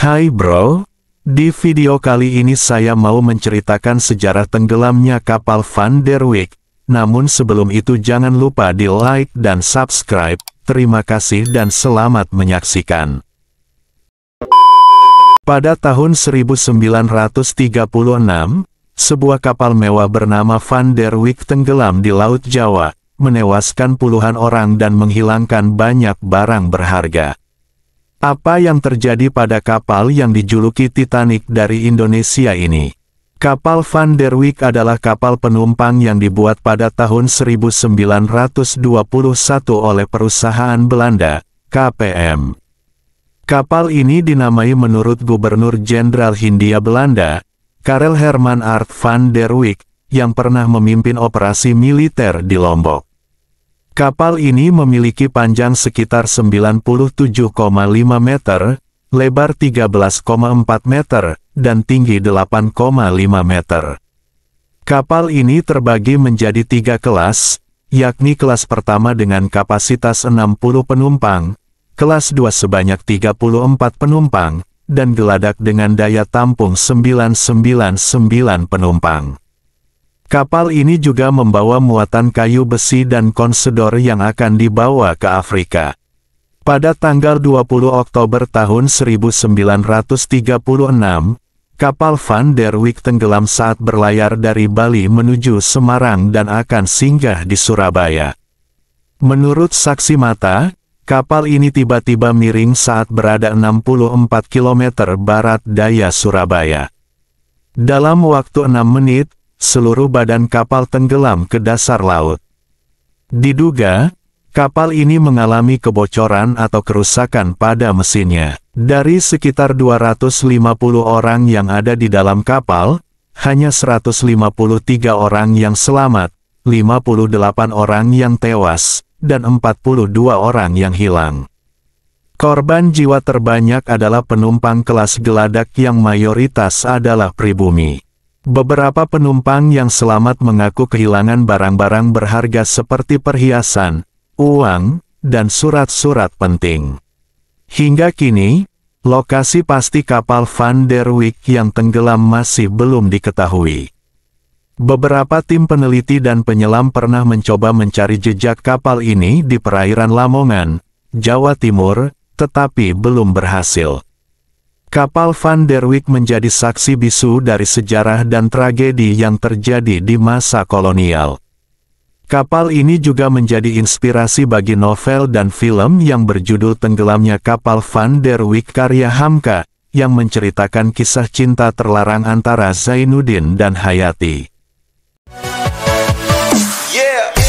Hai bro, di video kali ini saya mau menceritakan sejarah tenggelamnya kapal Van der Wijk. Namun sebelum itu jangan lupa di like dan subscribe. Terima kasih dan selamat menyaksikan. Pada tahun 1936, sebuah kapal mewah bernama Van der Wijk tenggelam di Laut Jawa, menewaskan puluhan orang dan menghilangkan banyak barang berharga. Apa yang terjadi pada kapal yang dijuluki Titanic dari Indonesia ini? Kapal Van der Wijk adalah kapal penumpang yang dibuat pada tahun 1921 oleh perusahaan Belanda, KPM. Kapal ini dinamai menurut Gubernur Jenderal Hindia Belanda, Karel Herman Art van der Wijk, yang pernah memimpin operasi militer di Lombok. Kapal ini memiliki panjang sekitar 97,5 meter, lebar 13,4 meter, dan tinggi 8,5 meter. Kapal ini terbagi menjadi tiga kelas, yakni kelas pertama dengan kapasitas 60 penumpang, kelas 2 sebanyak 34 penumpang, dan geladak dengan daya tampung 999 penumpang. Kapal ini juga membawa muatan kayu besi dan konsedor yang akan dibawa ke Afrika. Pada tanggal 20 Oktober tahun 1936, kapal Van der Wijk tenggelam saat berlayar dari Bali menuju Semarang dan akan singgah di Surabaya. Menurut saksi mata, kapal ini tiba-tiba miring saat berada 64 km barat daya Surabaya. Dalam waktu 6 menit, seluruh badan kapal tenggelam ke dasar laut. Diduga, kapal ini mengalami kebocoran atau kerusakan pada mesinnya. Dari sekitar 250 orang yang ada di dalam kapal, hanya 153 orang yang selamat, 58 orang yang tewas, dan 42 orang yang hilang. Korban jiwa terbanyak adalah penumpang kelas geladak yang mayoritas adalah pribumi. Beberapa penumpang yang selamat mengaku kehilangan barang-barang berharga seperti perhiasan, uang, dan surat-surat penting. Hingga kini, lokasi pasti kapal Van der Wijk yang tenggelam masih belum diketahui. Beberapa tim peneliti dan penyelam pernah mencoba mencari jejak kapal ini di perairan Lamongan, Jawa Timur, tetapi belum berhasil. Kapal Van der Wijk menjadi saksi bisu dari sejarah dan tragedi yang terjadi di masa kolonial. Kapal ini juga menjadi inspirasi bagi novel dan film yang berjudul Tenggelamnya Kapal Van der Wijk karya Hamka, yang menceritakan kisah cinta terlarang antara Zainuddin dan Hayati. Yeah.